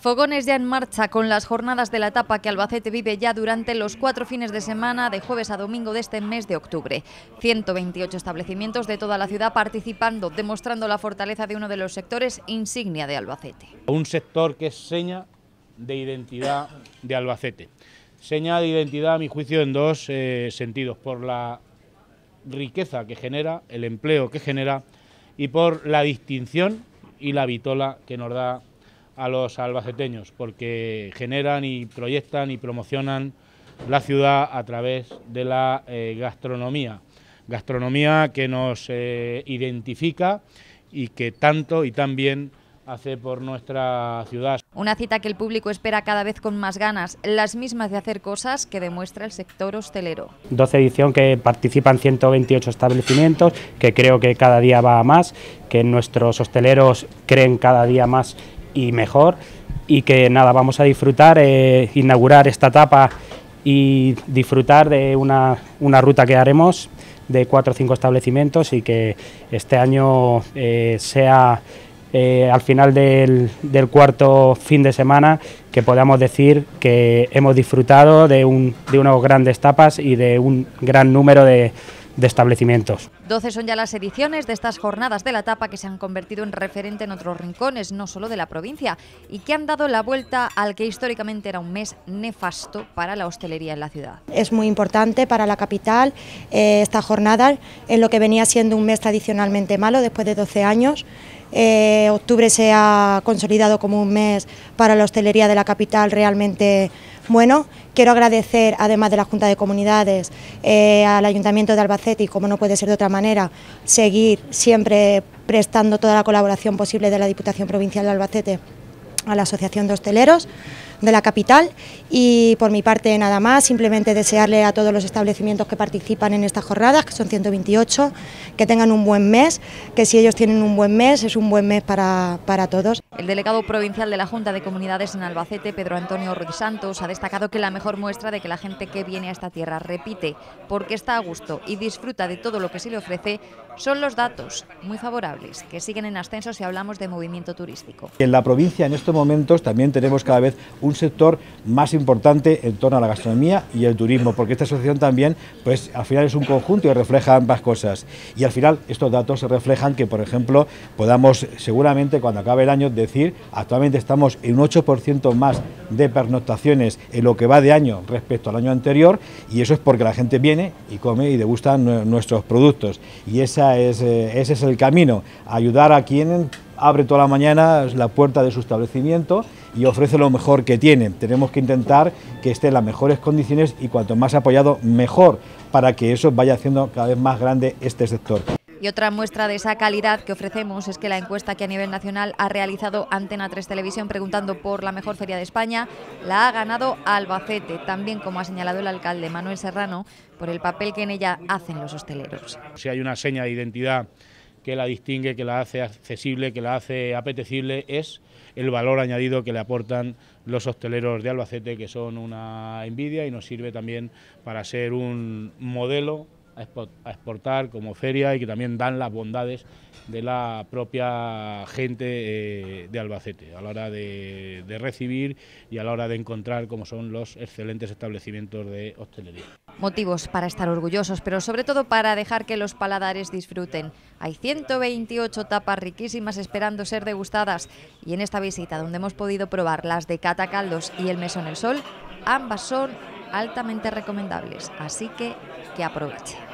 Fogones ya en marcha con las jornadas de la etapa que Albacete vive ya durante los cuatro fines de semana de jueves a domingo de este mes de octubre. 128 establecimientos de toda la ciudad participando, demostrando la fortaleza de uno de los sectores insignia de Albacete. Un sector que es seña de identidad de Albacete. Seña de identidad, a mi juicio, en dos eh, sentidos. Por la riqueza que genera, el empleo que genera y por la distinción y la vitola que nos da a los albaceteños, porque generan y proyectan y promocionan la ciudad a través de la eh, gastronomía. Gastronomía que nos eh, identifica y que tanto y tan bien hace por nuestra ciudad. Una cita que el público espera cada vez con más ganas, las mismas de hacer cosas que demuestra el sector hostelero. 12 edición que participan 128 establecimientos, que creo que cada día va a más, que nuestros hosteleros creen cada día más y mejor y que nada, vamos a disfrutar, eh, inaugurar esta etapa y disfrutar de una, ruta que haremos de cuatro o cinco establecimientos y que este año eh, sea eh, al final del, del, cuarto fin de semana que podamos decir que hemos disfrutado de, un, de unas grandes tapas y de un gran número de, de establecimientos. 12 son ya las ediciones de estas jornadas de la etapa... que se han convertido en referente en otros rincones, no solo de la provincia, y que han dado la vuelta al que históricamente era un mes nefasto para la hostelería en la ciudad. Es muy importante para la capital eh, esta jornada, en lo que venía siendo un mes tradicionalmente malo después de 12 años. Eh, octubre se ha consolidado como un mes para la hostelería de la capital realmente bueno. Quiero agradecer, además de la Junta de Comunidades, eh, al Ayuntamiento de Albacete y, como no puede ser de otra manera, seguir siempre prestando toda la colaboración posible de la Diputación Provincial de Albacete a la Asociación de Hosteleros de la capital y por mi parte nada más, simplemente desearle a todos los establecimientos que participan en estas jornadas, que son 128, que tengan un buen mes, que si ellos tienen un buen mes es un buen mes para, todos. El delegado provincial de la Junta de Comunidades en Albacete, Pedro Antonio Ruiz Santos, ha destacado que la mejor muestra de que la gente que viene a esta tierra repite porque está a gusto y disfruta de todo lo que se le ofrece son los datos muy favorables que siguen en ascenso si hablamos de movimiento turístico. En la provincia en estos momentos también tenemos cada vez un sector más importante en torno a la gastronomía y el turismo, porque esta asociación también, pues al final es un conjunto y refleja ambas cosas. Y al final estos datos se reflejan que, por ejemplo, podamos seguramente cuando acabe el año decir, actualmente estamos en un 8% más de pernoctaciones en lo que va de año respecto al año anterior, y eso es porque la gente viene y come y degusta nuestros productos. Y esa es, eh, ese es el camino, ayudar a quien abre toda la mañana la puerta de su establecimiento y ofrece lo mejor que tiene. Tenemos que intentar que esté en las mejores condiciones y cuanto más apoyado, mejor, para que eso vaya haciendo cada vez más grande este sector. Y otra muestra de esa calidad que ofrecemos es que la encuesta que a nivel nacional ha realizado Antena 3 Televisión preguntando por la mejor feria de España la ha ganado Albacete, también como ha señalado el alcalde Manuel Serrano, por el papel que en ella hacen los hosteleros. Si hay una seña de identidad que la distingue, que la hace accesible, que la hace apetecible, es el valor añadido que le aportan los hosteleros de Albacete, que son una envidia y nos sirve también para ser un modelo a exportar como feria y que también dan las bondades de la propia gente eh, de Albacete a la hora de, recibir y a la hora de encontrar como son los excelentes establecimientos de hostelería. Motivos para estar orgullosos, pero sobre todo para dejar que los paladares disfruten. Hay 128 tapas riquísimas esperando ser degustadas y en esta visita donde hemos podido probar las de Cata Caldos y el Mesón El Sol, ambas son altamente recomendables, así que que aproveche.